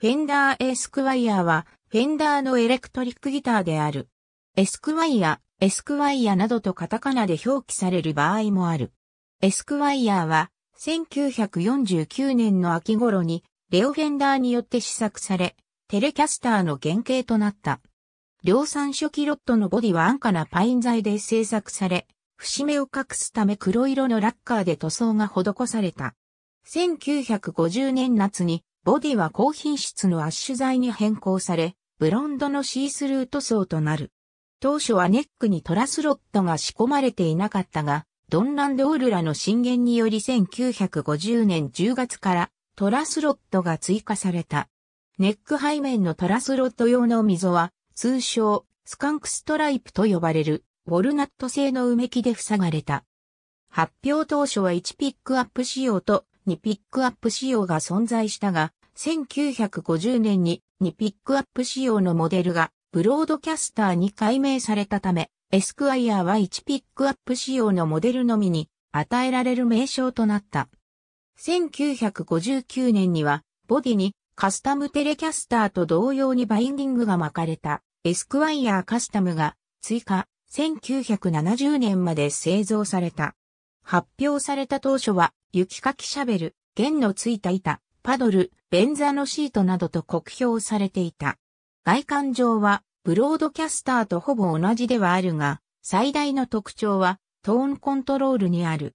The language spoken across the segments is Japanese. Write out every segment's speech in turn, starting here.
フェンダーエスクワイヤーは、フェンダーのエレクトリックギターである。エスクワイヤ、エスクワイヤなどとカタカナで表記される場合もある。エスクワイヤーは、1949年の秋頃に、レオフェンダーによって試作され、テレキャスターの原型となった。量産初期ロットのボディは安価なパイン材で製作され、節目を隠すため黒色のラッカーで塗装が施された。1950年夏にボディは高品質のアッシュ材に変更され、ブロンドのシースルー塗装となる。当初はネックにトラスロットが仕込まれていなかったが、ドンランドオールラの進言により1950年10月からトラスロットが追加された。ネック背面のトラスロット用の溝は、通称スカンクストライプと呼ばれる、ウォルナット製の埋め木で塞がれた。発表当初は1ピックアップ仕様とにピックアップ仕様が存在したが、1950年に2ピックアップ仕様のモデルがブロードキャスターに改名されたため、エスクワイアは1ピックアップ仕様のモデルのみに与えられる名称となった。1959年には、ボディにカスタムテレキャスターと同様にバインディングが巻かれたエスクワイアカスタムが追加1970年まで製造された。発表された当初は、雪かきシャベル、弦のついた板、パドル、便座のシートなどと酷評されていた。外観上は、ブロードキャスターとほぼ同じではあるが、最大の特徴は、トーンコントロールにある。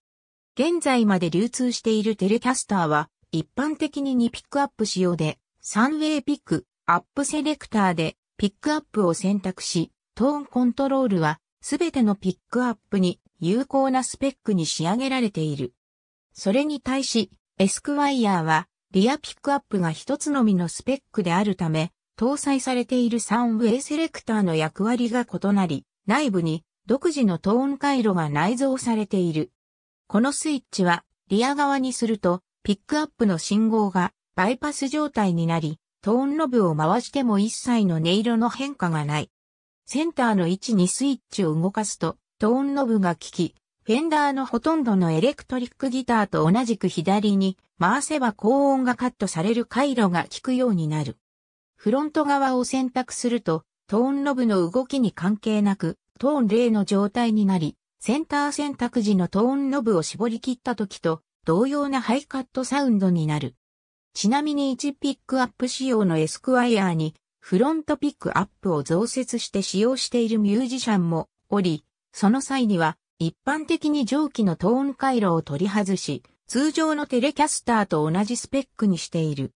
現在まで流通しているテレキャスターは、一般的に2ピックアップ仕様で、3ウェイピック、アップセレクターで、ピックアップを選択し、トーンコントロールは、すべてのピックアップに有効なスペックに仕上げられている。それに対し、エスクワイヤーは、リアピックアップが一つのみのスペックであるため、搭載されている3ウェイセレクターの役割が異なり、内部に独自のトーン回路が内蔵されている。このスイッチは、リア側にすると、ピックアップの信号がバイパス状態になり、トーンノブを回しても一切の音色の変化がない。センターの位置にスイッチを動かすと、トーンノブが効き、フェンダーのほとんどのエレクトリックギターと同じく左に回せば高音がカットされる回路が効くようになる。フロント側を選択すると、トーンノブの動きに関係なく、トーン0の状態になり、センター選択時のトーンノブを絞り切った時と同様なハイカットサウンドになる。ちなみに1ピックアップ仕様のエスクワイアにフロントピックアップを増設して使用しているミュージシャンもおり、その際には、一般的に蒸気のトーン回路を取り外し、通常のテレキャスターと同じスペックにしている。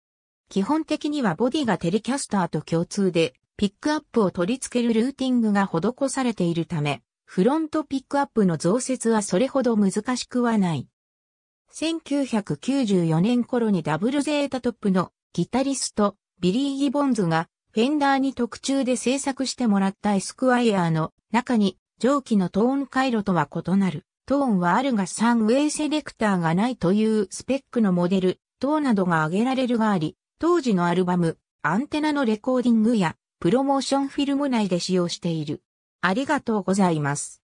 基本的にはボディがテレキャスターと共通で、ピックアップを取り付けるルーティングが施されているため、フロントピックアップの増設はそれほど難しくはない。1994年頃にダブルゼータトップのギタリスト、ビリー・ギボンズが、フェンダーに特注で制作してもらったエスクワイヤーの中に上記のトーン回路とは異なる。トーンはあるが3ウェイセレクターがないというスペックのモデル、等などが挙げられるがあり、当時のアルバム、アンテナのレコーディングや、プロモーションフィルム内で使用している。ありがとうございます。